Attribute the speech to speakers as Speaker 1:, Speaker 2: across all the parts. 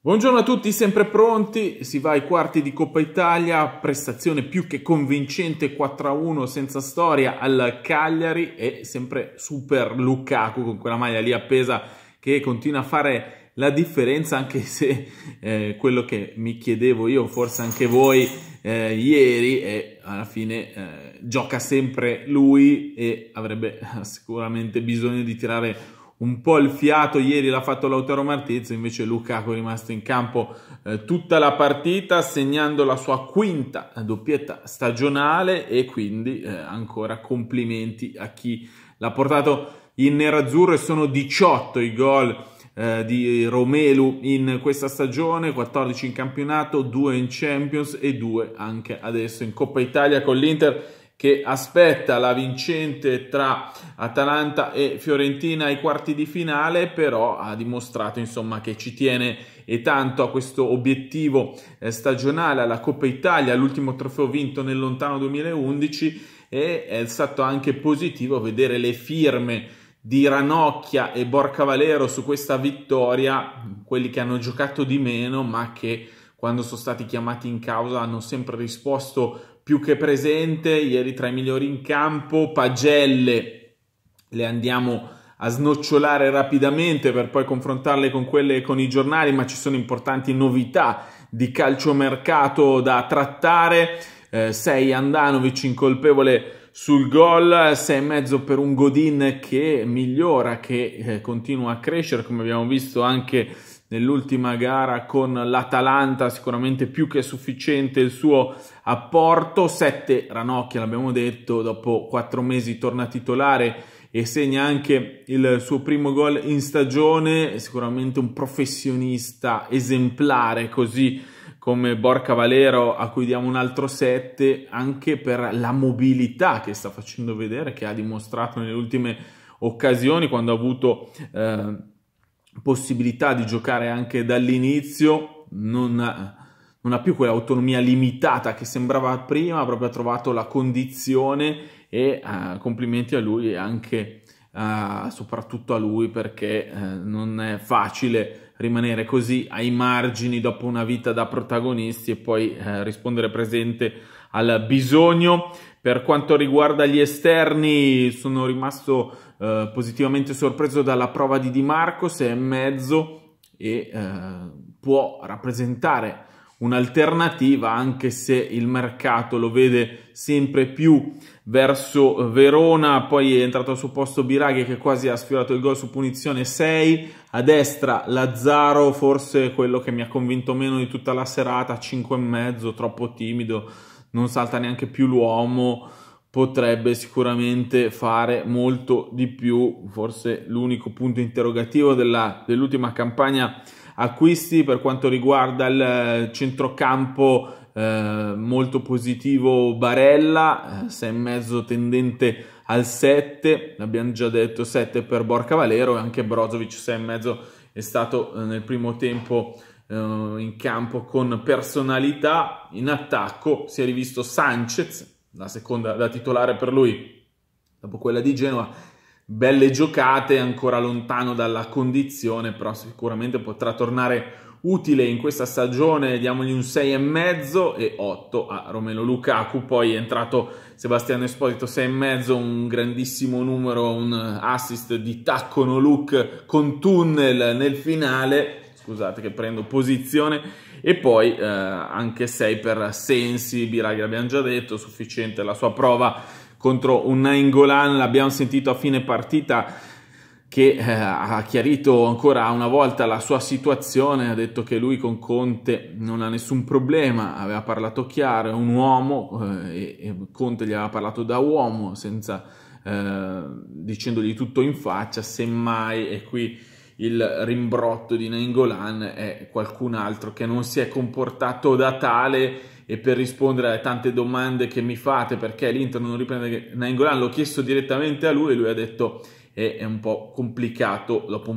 Speaker 1: Buongiorno a tutti, sempre pronti, si va ai quarti di Coppa Italia, prestazione più che convincente 4-1 senza storia al Cagliari e sempre super Lukaku con quella maglia lì appesa che continua a fare la differenza anche se eh, quello che mi chiedevo io, forse anche voi, eh, ieri e alla fine eh, gioca sempre lui e avrebbe sicuramente bisogno di tirare un po' il fiato ieri l'ha fatto Lautaro Martizio, invece Lukaku è rimasto in campo eh, tutta la partita segnando la sua quinta doppietta stagionale e quindi eh, ancora complimenti a chi l'ha portato in nerazzurro e sono 18 i gol eh, di Romelu in questa stagione, 14 in campionato, 2 in Champions e 2 anche adesso in Coppa Italia con l'Inter che aspetta la vincente tra Atalanta e Fiorentina ai quarti di finale, però ha dimostrato insomma, che ci tiene e tanto a questo obiettivo eh, stagionale, alla Coppa Italia, l'ultimo trofeo vinto nel lontano 2011 e è stato anche positivo vedere le firme di Ranocchia e Borca Valero su questa vittoria, quelli che hanno giocato di meno ma che quando sono stati chiamati in causa hanno sempre risposto più che presente, ieri tra i migliori in campo, Pagelle le andiamo a snocciolare rapidamente per poi confrontarle con quelle con i giornali, ma ci sono importanti novità di calciomercato da trattare. 6 eh, Andanovic incolpevole sul gol, 6,5 per un Godin che migliora, che eh, continua a crescere, come abbiamo visto anche nell'ultima gara con l'Atalanta, sicuramente più che sufficiente il suo apporto, 7 Ranocchia l'abbiamo detto, dopo 4 mesi torna titolare e segna anche il suo primo gol in stagione, sicuramente un professionista esemplare così come Borca Valero a cui diamo un altro 7 anche per la mobilità che sta facendo vedere, che ha dimostrato nelle ultime occasioni quando ha avuto... Eh, possibilità di giocare anche dall'inizio, non ha, non ha più quell'autonomia limitata che sembrava prima, proprio ha trovato la condizione e eh, complimenti a lui e anche eh, soprattutto a lui perché eh, non è facile rimanere così ai margini dopo una vita da protagonisti e poi eh, rispondere presente al bisogno. Per quanto riguarda gli esterni, sono rimasto eh, positivamente sorpreso dalla prova di Di Marco, se è mezzo e eh, può rappresentare un'alternativa anche se il mercato lo vede sempre più verso Verona, poi è entrato al suo posto Biraghi che quasi ha sfiorato il gol su punizione 6, a destra Lazzaro forse quello che mi ha convinto meno di tutta la serata, e mezzo troppo timido, non salta neanche più l'uomo, potrebbe sicuramente fare molto di più, forse l'unico punto interrogativo della, dell'ultima campagna acquisti per quanto riguarda il eh, centrocampo eh, molto positivo Barella, e eh, mezzo tendente al 7, l'abbiamo già detto 7 per Borca Valero e anche Brozovic e mezzo è stato eh, nel primo tempo eh, in campo con personalità, in attacco si è rivisto Sanchez, la seconda da titolare per lui, dopo quella di Genova belle giocate, ancora lontano dalla condizione, però sicuramente potrà tornare utile in questa stagione, diamogli un 6,5 e 8 a Romelo Lukaku, poi è entrato Sebastiano Esposito 6,5, un grandissimo numero, un assist di taccono look con tunnel nel finale, scusate che prendo posizione, e poi eh, anche 6 per Sensi, Biraghi l'abbiamo già detto, sufficiente la sua prova contro un Nainggolan, l'abbiamo sentito a fine partita che eh, ha chiarito ancora una volta la sua situazione, ha detto che lui con Conte non ha nessun problema, aveva parlato chiaro, è un uomo eh, e Conte gli aveva parlato da uomo senza eh, dicendogli tutto in faccia, semmai è qui il rimbrotto di Nangolan è qualcun altro che non si è comportato da tale e per rispondere alle tante domande che mi fate perché l'Inter non riprende Nangolan l'ho chiesto direttamente a lui e lui ha detto eh, è un po' complicato dopo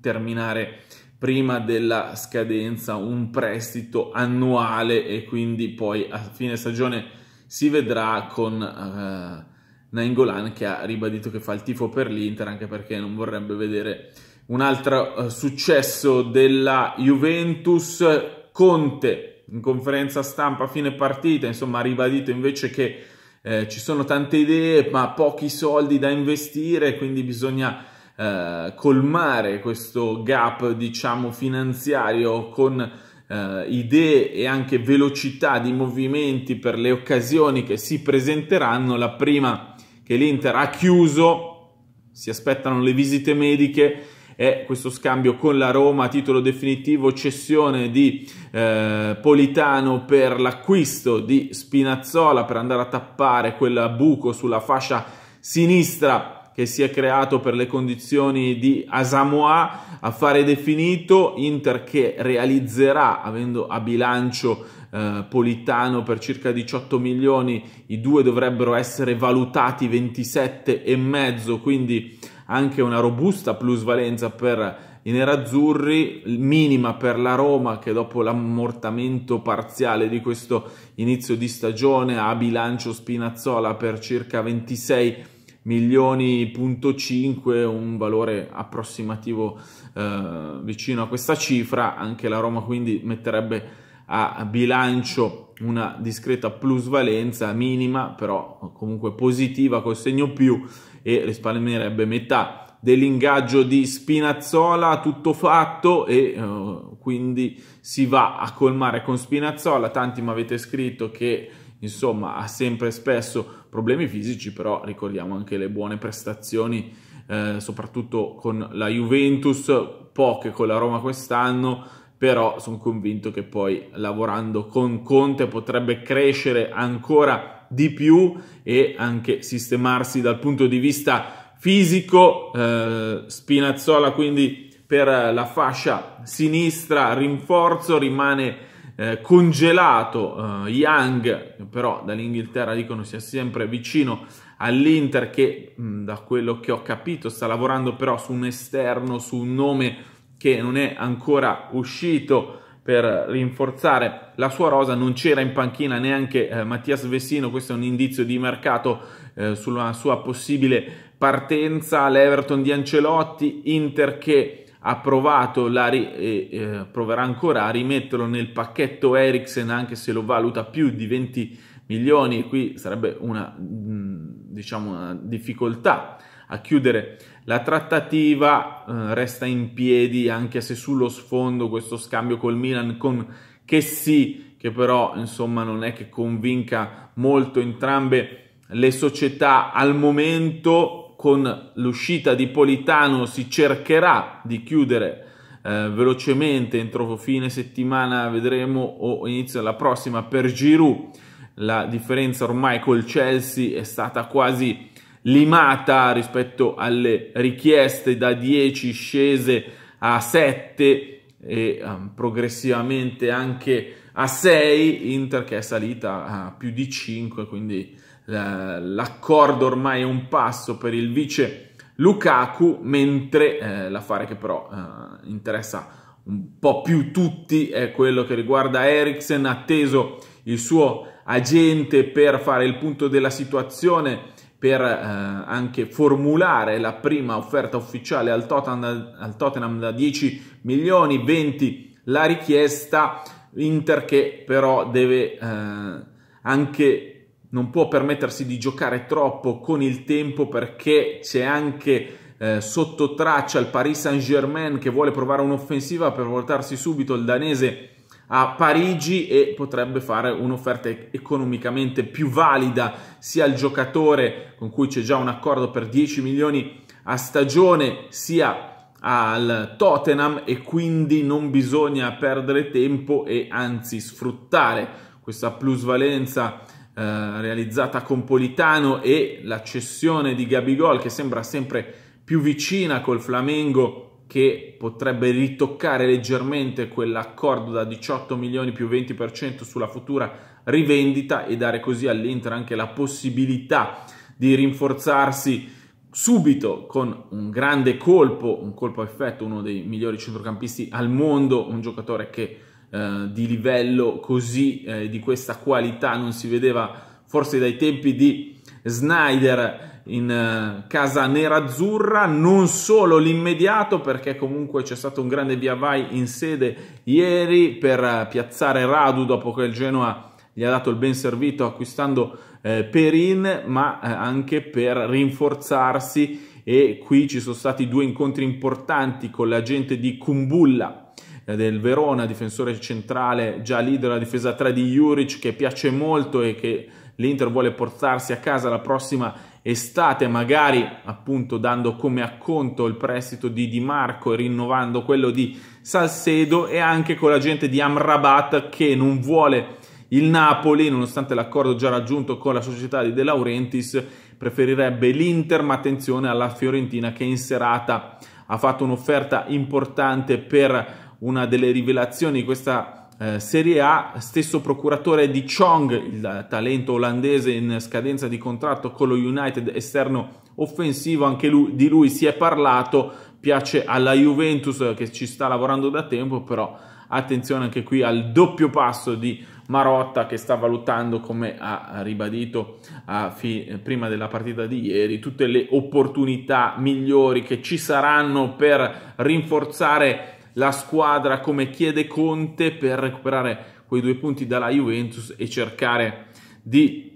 Speaker 1: terminare prima della scadenza un prestito annuale e quindi poi a fine stagione si vedrà con eh, Nainggolan che ha ribadito che fa il tifo per l'Inter anche perché non vorrebbe vedere un altro eh, successo della Juventus, Conte in conferenza stampa a fine partita, insomma, ha ribadito invece che eh, ci sono tante idee ma pochi soldi da investire, quindi bisogna eh, colmare questo gap, diciamo, finanziario con eh, idee e anche velocità di movimenti per le occasioni che si presenteranno. La prima che l'Inter ha chiuso, si aspettano le visite mediche è questo scambio con la Roma titolo definitivo, cessione di eh, Politano per l'acquisto di Spinazzola per andare a tappare quel buco sulla fascia sinistra che si è creato per le condizioni di Asamoah, affare definito, Inter che realizzerà, avendo a bilancio eh, Politano per circa 18 milioni, i due dovrebbero essere valutati 27 e mezzo, quindi anche una robusta plusvalenza per i nerazzurri, minima per la Roma che dopo l'ammortamento parziale di questo inizio di stagione ha bilancio Spinazzola per circa 26 milioni,5 un valore approssimativo eh, vicino a questa cifra, anche la Roma quindi metterebbe a bilancio una discreta plusvalenza minima, però comunque positiva col segno più e risparmierebbe metà dell'ingaggio di Spinazzola tutto fatto e uh, quindi si va a colmare con Spinazzola. Tanti mi avete scritto che insomma ha sempre spesso problemi fisici, però ricordiamo anche le buone prestazioni eh, soprattutto con la Juventus, poche con la Roma quest'anno, però sono convinto che poi lavorando con Conte potrebbe crescere ancora di più e anche sistemarsi dal punto di vista fisico. Eh, Spinazzola quindi per la fascia sinistra, rinforzo, rimane eh, congelato eh, Young, però dall'Inghilterra dicono sia sempre vicino all'Inter che mh, mm, da quello che ho capito sta lavorando però su un esterno, su un nome che non è ancora uscito per rinforzare la sua rosa, non c'era in panchina neanche eh, Mattias Vessino, questo è un indizio di mercato eh, sulla sua possibile partenza, l'Everton di Ancelotti, Inter che ha provato e eh, proverà ancora a rimetterlo nel pacchetto Ericsson, anche se lo valuta più di 20 milioni, qui sarebbe una, mm, diciamo, una difficoltà a chiudere la trattativa eh, resta in piedi anche se sullo sfondo questo scambio col Milan con Chessy, che però insomma non è che convinca molto entrambe le società al momento. Con l'uscita di Politano si cercherà di chiudere eh, velocemente entro fine settimana vedremo o inizio della prossima per Giroud la differenza ormai col Chelsea è stata quasi limata rispetto alle richieste da 10 scese a 7 e um, progressivamente anche a 6, Inter che è salita a più di 5, quindi l'accordo ormai è un passo per il vice Lukaku, mentre eh, l'affare che però eh, interessa un po' più tutti è quello che riguarda Eriksen, atteso il suo agente per fare il punto della situazione per eh, anche formulare la prima offerta ufficiale al Tottenham, al Tottenham da 10 milioni, 20 la richiesta, Inter che però deve eh, anche non può permettersi di giocare troppo con il tempo perché c'è anche eh, sotto traccia il Paris Saint-Germain che vuole provare un'offensiva per voltarsi subito il danese a Parigi e potrebbe fare un'offerta economicamente più valida sia al giocatore con cui c'è già un accordo per 10 milioni a stagione sia al Tottenham e quindi non bisogna perdere tempo e anzi sfruttare questa plusvalenza eh, realizzata con Politano e la cessione di Gabigol che sembra sempre più vicina col Flamengo che potrebbe ritoccare leggermente quell'accordo da 18 milioni più 20% sulla futura rivendita e dare così all'Inter anche la possibilità di rinforzarsi subito con un grande colpo, un colpo a effetto, uno dei migliori centrocampisti al mondo, un giocatore che eh, di livello così, eh, di questa qualità, non si vedeva forse dai tempi di Snyder in eh, casa nerazzurra, non solo l'immediato perché comunque c'è stato un grande via vai in sede ieri per eh, piazzare Radu dopo che il Genoa gli ha dato il ben servito acquistando eh, Perin, ma eh, anche per rinforzarsi e qui ci sono stati due incontri importanti con l'agente di Kumbulla eh, del Verona, difensore centrale, già leader della difesa 3 di Juric che piace molto e che l'Inter vuole portarsi a casa la prossima e state magari appunto dando come acconto il prestito di Di Marco e rinnovando quello di Salcedo e anche con l'agente di Amrabat che non vuole il Napoli, nonostante l'accordo già raggiunto con la società di De Laurentiis, preferirebbe l'Inter, ma attenzione alla Fiorentina che in serata ha fatto un'offerta importante per una delle rivelazioni di questa eh, Serie A, stesso procuratore di Chong, il talento olandese in scadenza di contratto con lo United, esterno offensivo, anche lui, di lui si è parlato, piace alla Juventus eh, che ci sta lavorando da tempo, però attenzione anche qui al doppio passo di Marotta che sta valutando, come ha ribadito a, prima della partita di ieri, tutte le opportunità migliori che ci saranno per rinforzare la squadra come chiede Conte per recuperare quei due punti dalla Juventus e cercare di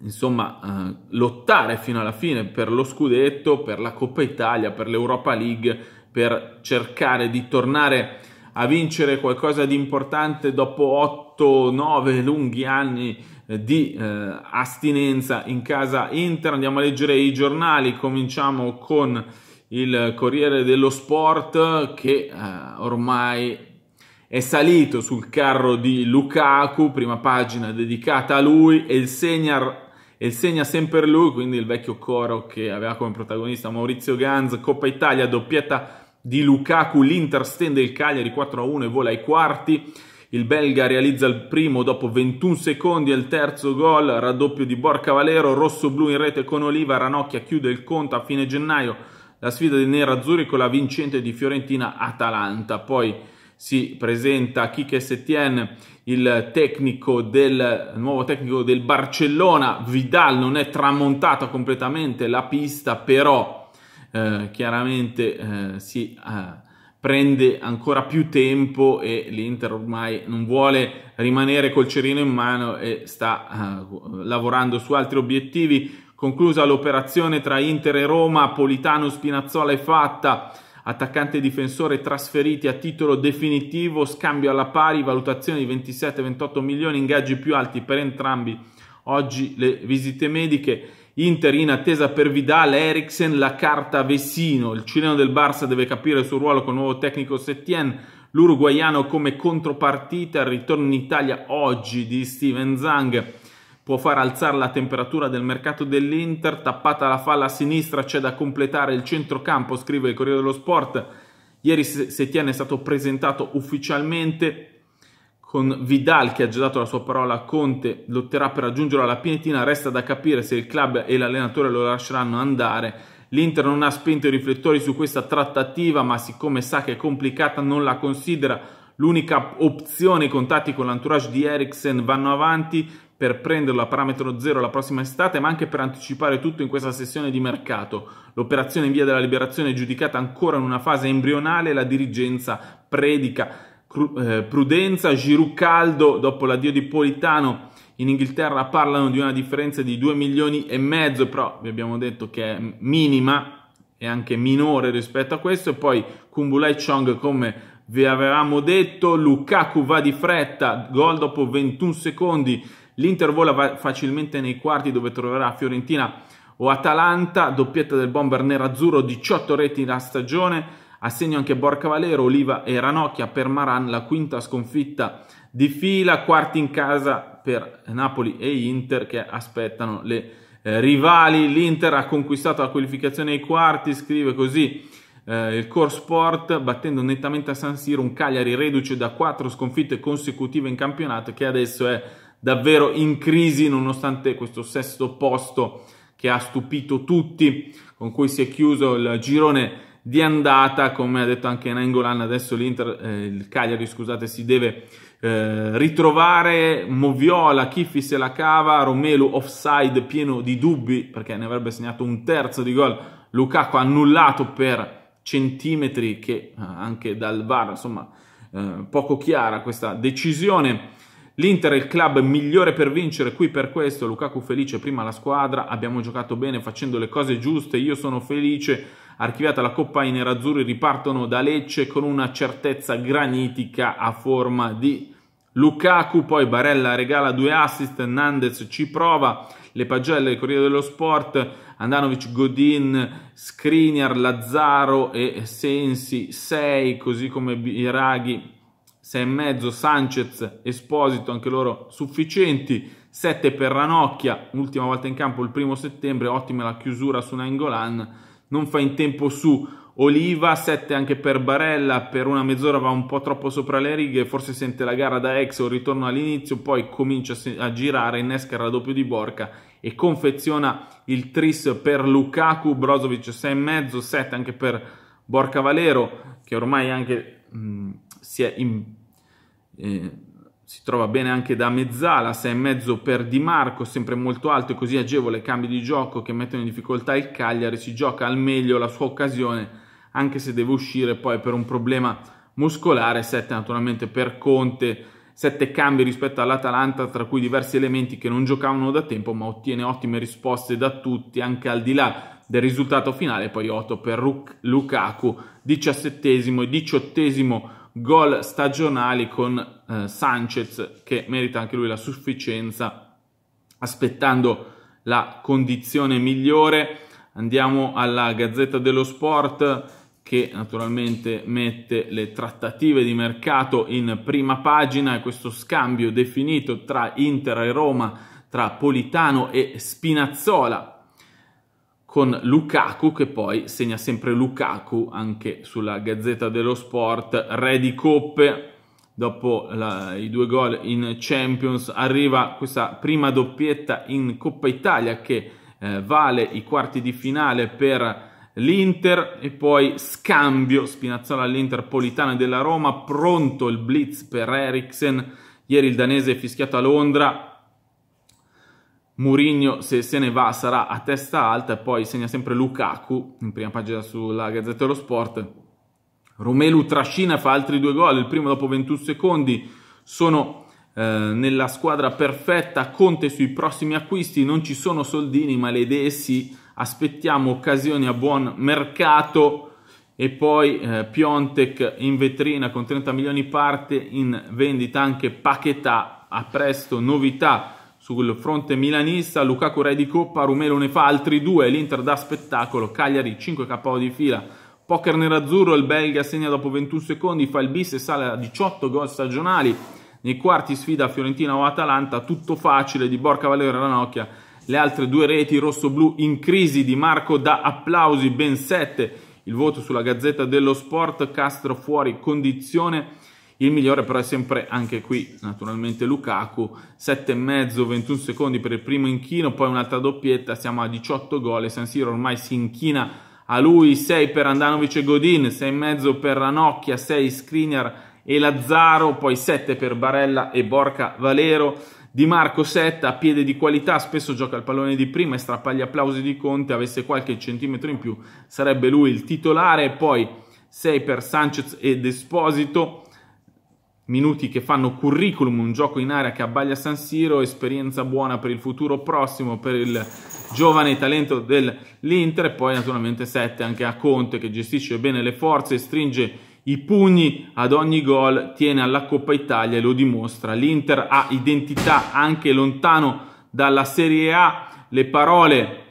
Speaker 1: insomma eh, lottare fino alla fine per lo scudetto, per la Coppa Italia, per l'Europa League, per cercare di tornare a vincere qualcosa di importante dopo 8-9 lunghi anni eh, di eh, astinenza in casa Inter. Andiamo a leggere i giornali, cominciamo con il Corriere dello Sport che eh, ormai è salito sul carro di Lukaku, prima pagina dedicata a lui e il segna, e segna sempre lui, quindi il vecchio coro che aveva come protagonista Maurizio Ganz, Coppa Italia, doppietta di Lukaku, l'Inter stende il Cagliari 4-1 e vola ai quarti, il belga realizza il primo dopo 21 secondi e il terzo gol, raddoppio di Borca Valero, rosso-blu in rete con Oliva, Ranocchia chiude il conto a fine gennaio la sfida dei nerazzurri con la vincente di Fiorentina Atalanta. Poi si presenta Kike Setien, il tecnico del, nuovo tecnico del Barcellona. Vidal non è tramontata completamente la pista, però eh, chiaramente eh, si eh, prende ancora più tempo e l'Inter ormai non vuole rimanere col cerino in mano e sta eh, lavorando su altri obiettivi. Conclusa l'operazione tra Inter e Roma, Politano, Spinazzola è Fatta, attaccante e difensore trasferiti a titolo definitivo, scambio alla pari, valutazione di 27-28 milioni, ingaggi più alti per entrambi. Oggi le visite mediche. Inter in attesa per Vidal, Eriksen, la carta Vessino. Il cileno del Barça deve capire il suo ruolo con il nuovo tecnico Settien, L'uruguaiano come contropartita. Il ritorno in Italia oggi di Steven Zang può far alzare la temperatura del mercato dell'Inter, tappata la falla a sinistra c'è da completare il centrocampo, scrive il Corriere dello Sport. Ieri Setien è stato presentato ufficialmente con Vidal che ha già dato la sua parola a Conte, lotterà per raggiungerlo alla pientina, resta da capire se il club e l'allenatore lo lasceranno andare. L'Inter non ha spento i riflettori su questa trattativa, ma siccome sa che è complicata non la considera L'unica opzione, i contatti con l'entourage di Eriksen vanno avanti, per prenderlo a parametro zero la prossima estate, ma anche per anticipare tutto in questa sessione di mercato. L'operazione in via della liberazione è giudicata ancora in una fase embrionale, la dirigenza predica eh, prudenza, Giroud caldo dopo l'addio di Politano in Inghilterra parlano di una differenza di 2 milioni e mezzo, però vi abbiamo detto che è minima e anche minore rispetto a questo e poi Kumbulai Chong come vi avevamo detto, Lukaku va di fretta, gol dopo 21 secondi L'Inter vola facilmente nei quarti dove troverà Fiorentina o Atalanta, doppietta del bomber nerazzurro, 18 reti la stagione, assegno anche Borca Valero, Oliva e Ranocchia per Maran, la quinta sconfitta di fila, quarti in casa per Napoli e Inter che aspettano le eh, rivali. L'Inter ha conquistato la qualificazione ai quarti, scrive così eh, il Core Sport battendo nettamente a San Siro un Cagliari reduce da quattro sconfitte consecutive in campionato che adesso è davvero in crisi nonostante questo sesto posto che ha stupito tutti, con cui si è chiuso il girone di andata, come ha detto anche Nangolan, adesso l'Inter, eh, il Cagliari, scusate, si deve eh, ritrovare, Moviola, Kiffi se la cava, Romelu offside pieno di dubbi, perché ne avrebbe segnato un terzo di gol, Lukaku annullato per centimetri, che eh, anche dal VAR, insomma, eh, poco chiara questa decisione, L'Inter è il club migliore per vincere qui per questo, Lukaku felice prima la squadra, abbiamo giocato bene facendo le cose giuste, io sono felice, archiviata la Coppa i Nerazzurri ripartono da Lecce con una certezza granitica a forma di Lukaku, poi Barella regala due assist, Nandez ci prova, le pagelle del Corriere dello Sport, Andanovic, Godin, Skriniar, Lazzaro e Sensi 6, così come Biraghi 6,5 Sanchez, Esposito, anche loro sufficienti, 7 per Ranocchia, l'ultima volta in campo il primo settembre, ottima la chiusura su Nangolan, non fa in tempo su Oliva, 7 anche per Barella, per una mezz'ora va un po' troppo sopra le righe, forse sente la gara da ex o ritorno all'inizio, poi comincia a girare, innesca il raddoppio di Borca e confeziona il tris per Lukaku, Brozovic 6,5, 7 anche per Borca Valero, che ormai anche... Mh, si, è in, eh, si trova bene anche da mezzala, 6,5 per Di Marco, sempre molto alto e così agevole cambi di gioco che mettono in difficoltà il Cagliari, si gioca al meglio la sua occasione anche se deve uscire poi per un problema muscolare, 7 naturalmente per Conte, 7 cambi rispetto all'Atalanta, tra cui diversi elementi che non giocavano da tempo, ma ottiene ottime risposte da tutti, anche al di là del risultato finale, poi 8 per Lukaku, 17 e 18 gol stagionali con eh, Sanchez che merita anche lui la sufficienza aspettando la condizione migliore. Andiamo alla Gazzetta dello Sport che naturalmente mette le trattative di mercato in prima pagina e questo scambio definito tra Inter e Roma, tra Politano e Spinazzola con Lukaku che poi segna sempre Lukaku anche sulla Gazzetta dello Sport, re di coppe, dopo la, i due gol in Champions arriva questa prima doppietta in Coppa Italia che eh, vale i quarti di finale per l'Inter e poi scambio Spinazzola all'Inter Politana della Roma, pronto il blitz per Eriksen, ieri il danese è fischiato a Londra, Mourinho se se ne va sarà a testa alta e poi segna sempre Lukaku in prima pagina sulla Gazzetta dello Sport. Romelu trascina, fa altri due gol, il primo dopo 21 secondi, sono eh, nella squadra perfetta, Conte sui prossimi acquisti, non ci sono soldini ma le idee sì, aspettiamo occasioni a buon mercato e poi eh, Piontek in vetrina con 30 milioni parte, in vendita anche Paquetà, a presto novità sul fronte milanista, Lukaku re di Coppa, Rumelo ne fa altri due, l'Inter da spettacolo, Cagliari 5 KO di fila, Poker nerazzurro, il belga segna dopo 21 secondi, fa il bis e sale a 18 gol stagionali, nei quarti sfida Fiorentina o Atalanta, tutto facile di Borca Valero e Ranocchia, le altre due reti rosso-blu in crisi di Marco da applausi, ben 7, il voto sulla Gazzetta dello Sport, Castro fuori condizione, il migliore però è sempre anche qui, naturalmente Lukaku, 7,5, 21 secondi per il primo inchino, poi un'altra doppietta, siamo a 18 gol e San Siro ormai si inchina a lui, 6 per Andanovic e Godin, 6,5 per Ranocchia, 6 Skriniar e Lazzaro, poi 7 per Barella e Borca Valero. Di Marco Setta, piede di qualità, spesso gioca il pallone di prima e strappa gli applausi di Conte, avesse qualche centimetro in più sarebbe lui il titolare, poi 6 per Sanchez ed Esposito, Minuti che fanno curriculum, un gioco in area che abbaglia San Siro, esperienza buona per il futuro prossimo, per il giovane talento dell'Inter e poi naturalmente 7 anche a Conte che gestisce bene le forze, stringe i pugni ad ogni gol, tiene alla Coppa Italia e lo dimostra. L'Inter ha identità anche lontano dalla Serie A, le parole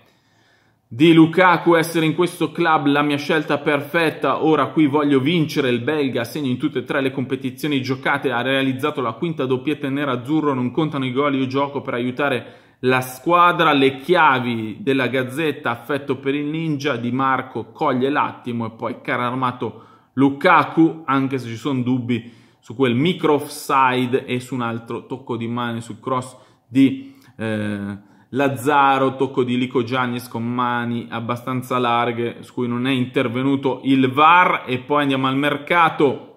Speaker 1: di Lukaku essere in questo club la mia scelta perfetta, ora qui voglio vincere, il belga segno in tutte e tre le competizioni giocate, ha realizzato la quinta doppietta nera nero-azzurro, non contano i gol, io gioco per aiutare la squadra, le chiavi della Gazzetta, affetto per il ninja, Di Marco coglie l'attimo e poi cara armato Lukaku, anche se ci sono dubbi su quel micro offside e su un altro tocco di mano sul cross di... Eh, Lazzaro, tocco di Lico Giannis con mani abbastanza larghe su cui non è intervenuto il VAR e poi andiamo al mercato.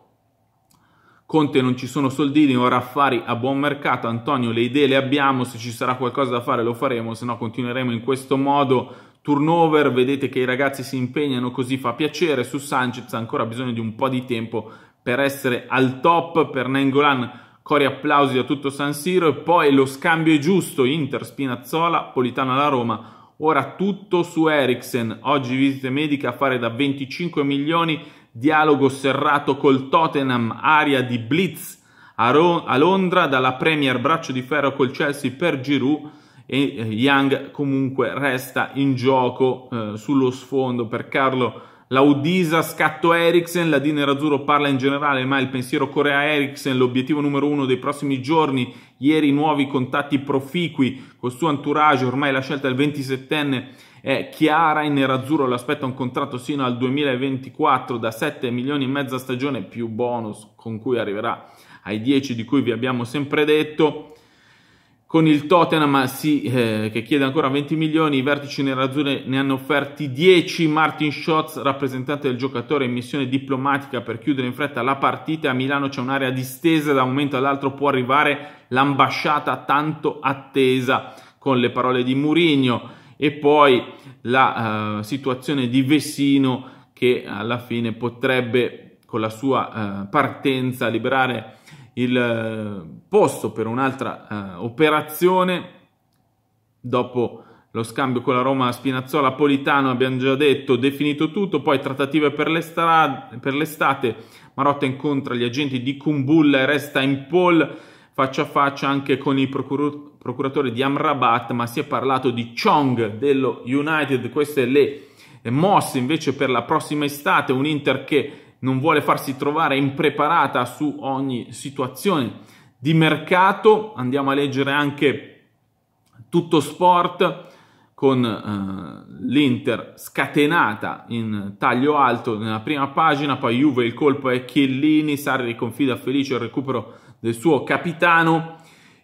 Speaker 1: Conte non ci sono soldini, ora affari a buon mercato. Antonio, le idee le abbiamo, se ci sarà qualcosa da fare lo faremo, se no continueremo in questo modo. Turnover, vedete che i ragazzi si impegnano, così fa piacere. Su Sanchez ancora bisogno di un po' di tempo per essere al top, per Nengolan cori applausi da tutto San Siro e poi lo scambio è giusto, Inter, Spinazzola, Politano alla Roma, ora tutto su Eriksen, oggi visite mediche a fare da 25 milioni, dialogo serrato col Tottenham, aria di blitz a, Ro- a Londra, dalla Premier braccio di ferro col Chelsea per Giroud e eh, Young comunque resta in gioco eh, sullo sfondo per Carlo la Udisa scatto Ericsson, la D nerazzurro parla in generale, ma il pensiero Corea Ericsson, l'obiettivo numero uno dei prossimi giorni, ieri nuovi contatti proficui col suo entourage, ormai la scelta del 27enne è chiara, in nerazzurro l'aspetta un contratto sino al 2024 da 7 milioni e mezza stagione più bonus con cui arriverà ai 10 di cui vi abbiamo sempre detto con il Tottenham sì, eh, che chiede ancora 20 milioni, i vertici nerazzurri ne hanno offerti 10, Martin Schotz, rappresentante del giocatore in missione diplomatica per chiudere in fretta la partita, a Milano c'è un'area distesa, da un momento all'altro può arrivare l'ambasciata tanto attesa, con le parole di Murigno e poi la eh, situazione di Vessino che alla fine potrebbe con la sua eh, partenza liberare il eh, posto per un'altra eh, operazione dopo lo scambio con la Roma Spinazzola Politano abbiamo già detto definito tutto poi trattative per, per l'estate Marotta incontra gli agenti di Kumbulla e resta in poll faccia a faccia anche con i procur procuratori di Amrabat ma si è parlato di Chong dello United queste le eh, mosse invece per la prossima estate un Inter che non vuole farsi trovare impreparata su ogni situazione di mercato. Andiamo a leggere anche tutto sport con eh, l'Inter scatenata in taglio alto nella prima pagina, poi Juve il colpo è Chiellini, Sarri confida felice il recupero del suo capitano,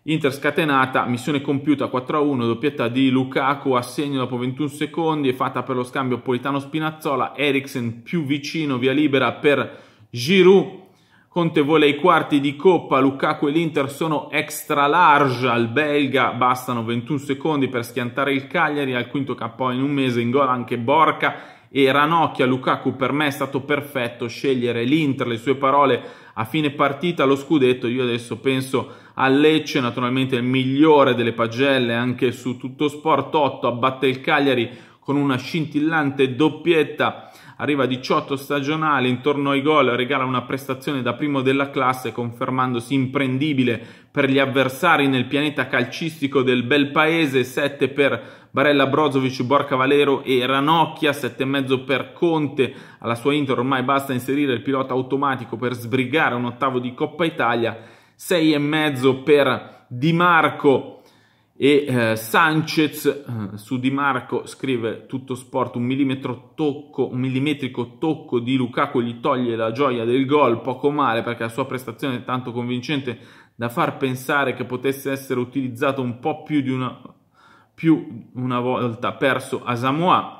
Speaker 1: Inter scatenata, missione compiuta 4-1, doppietta di Lukaku, assegno dopo 21 secondi, è fatta per lo scambio Politano-Spinazzola, Eriksen più vicino, via libera per Giroud, Conte vuole i quarti di Coppa, Lukaku e l'Inter sono extra large al belga, bastano 21 secondi per schiantare il Cagliari, al quinto KO in un mese, in gol anche Borca, e Ranocchia Lukaku per me è stato perfetto scegliere l'Inter, le sue parole a fine partita lo scudetto, io adesso penso a Lecce, naturalmente il migliore delle pagelle anche su tutto sport, 8 abbatte il Cagliari con una scintillante doppietta arriva 18 stagionali, intorno ai gol regala una prestazione da primo della classe confermandosi imprendibile per gli avversari nel pianeta calcistico del bel paese, 7 per Barella Brozovic, Borca Valero e Ranocchia, 7,5 per Conte, alla sua Inter ormai basta inserire il pilota automatico per sbrigare un ottavo di Coppa Italia, 6,5 per Di Marco e eh, Sanchez eh, su Di Marco scrive tutto sport un, tocco, un millimetrico tocco di Lukaku gli toglie la gioia del gol poco male perché la sua prestazione è tanto convincente da far pensare che potesse essere utilizzato un po' più di una, più una volta perso a Samoa.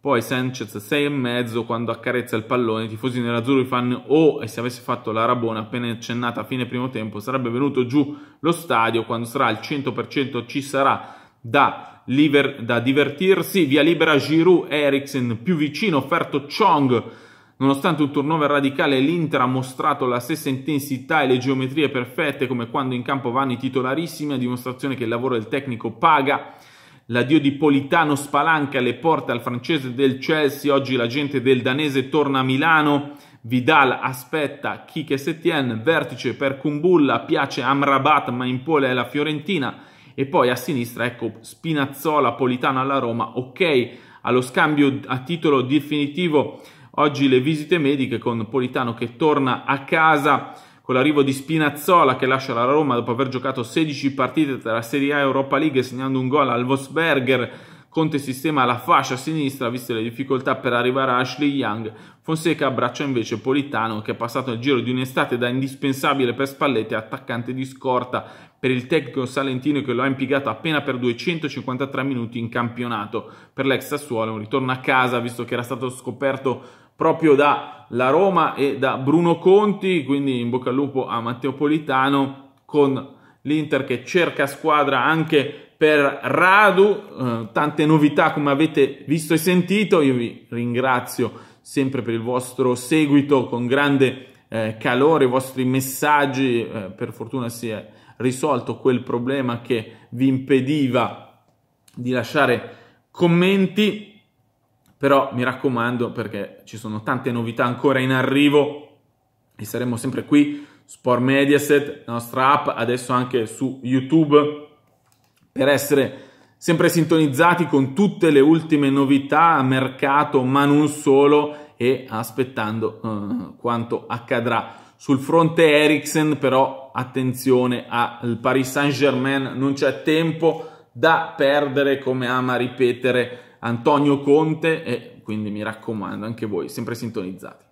Speaker 1: Poi Sanchez 6 e mezzo quando accarezza il pallone, i tifosi nerazzurri fanno oh e se avesse fatto la Rabona appena accennata a fine primo tempo sarebbe venuto giù lo stadio quando sarà al 100% ci sarà da, liver, da divertirsi, via libera Giroud, Eriksen più vicino, offerto Chong Nonostante un turnover radicale, l'Inter ha mostrato la stessa intensità e le geometrie perfette come quando in campo vanno i titolarissimi, a dimostrazione che il lavoro del tecnico paga. L'addio di Politano spalanca le porte al francese del Chelsea, oggi la gente del danese torna a Milano. Vidal aspetta Kike Setien, vertice per Kumbulla, piace Amrabat ma in pole è la Fiorentina e poi a sinistra ecco Spinazzola, Politano alla Roma, ok allo scambio a titolo definitivo Oggi le visite mediche con Politano che torna a casa con l'arrivo di Spinazzola che lascia la Roma dopo aver giocato 16 partite tra Serie A e Europa League segnando un gol al Vosberger. Conte sistema la fascia sinistra viste le difficoltà per arrivare a Ashley Young. Fonseca abbraccia invece Politano che è passato nel giro di un'estate da indispensabile per Spalletti attaccante di scorta per il tecnico salentino che lo ha impiegato appena per 253 minuti in campionato. Per l'ex Sassuolo un ritorno a casa visto che era stato scoperto proprio dalla Roma e da Bruno Conti, quindi in bocca al lupo a Matteo Politano con l'Inter che cerca squadra anche per Radu, eh, tante novità come avete visto e sentito, io vi ringrazio sempre per il vostro seguito con grande eh, calore, i vostri messaggi, eh, per fortuna si è risolto quel problema che vi impediva di lasciare commenti però mi raccomando perché ci sono tante novità ancora in arrivo e saremo sempre qui. Sport Mediaset, la nostra app, adesso anche su YouTube per essere sempre sintonizzati con tutte le ultime novità a mercato, ma non solo, e aspettando eh, quanto accadrà. Sul fronte Eriksen però attenzione al Paris Saint Germain, non c'è tempo da perdere come ama ripetere Antonio Conte e quindi mi raccomando anche voi, sempre sintonizzati.